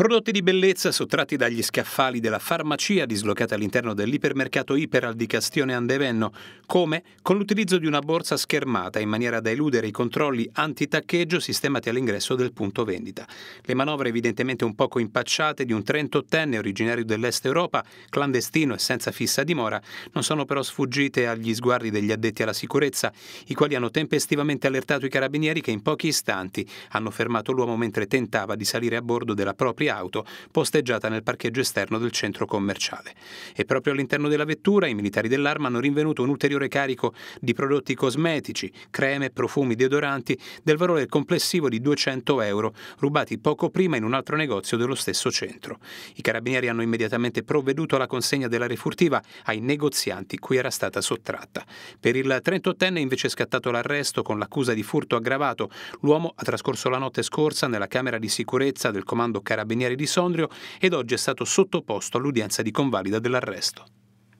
Prodotti di bellezza sottratti dagli scaffali della farmacia dislocata all'interno dell'ipermercato Iperal di Castione Andevenno, come? Con l'utilizzo di una borsa schermata in maniera da eludere i controlli antitaccheggio sistemati all'ingresso del punto vendita. Le manovre evidentemente un poco impacciate di un 38enne originario dell'Est Europa, clandestino e senza fissa dimora, non sono però sfuggite agli sguardi degli addetti alla sicurezza, i quali hanno tempestivamente allertato i carabinieri che in pochi istanti hanno fermato l'uomo mentre tentava di salire a bordo della propria auto posteggiata nel parcheggio esterno del centro commerciale. E proprio all'interno della vettura i militari dell'arma hanno rinvenuto un ulteriore maggiore carico di prodotti cosmetici, creme, profumi, deodoranti del valore complessivo di 200 euro, rubati poco prima in un altro negozio dello stesso centro. I carabinieri hanno immediatamente provveduto alla consegna della refurtiva ai negozianti cui era stata sottratta. Per il 38enne invece è scattato l'arresto con l'accusa di furto aggravato. L'uomo ha trascorso la notte scorsa nella camera di sicurezza del comando carabinieri di Sondrio ed oggi è stato sottoposto all'udienza di convalida dell'arresto.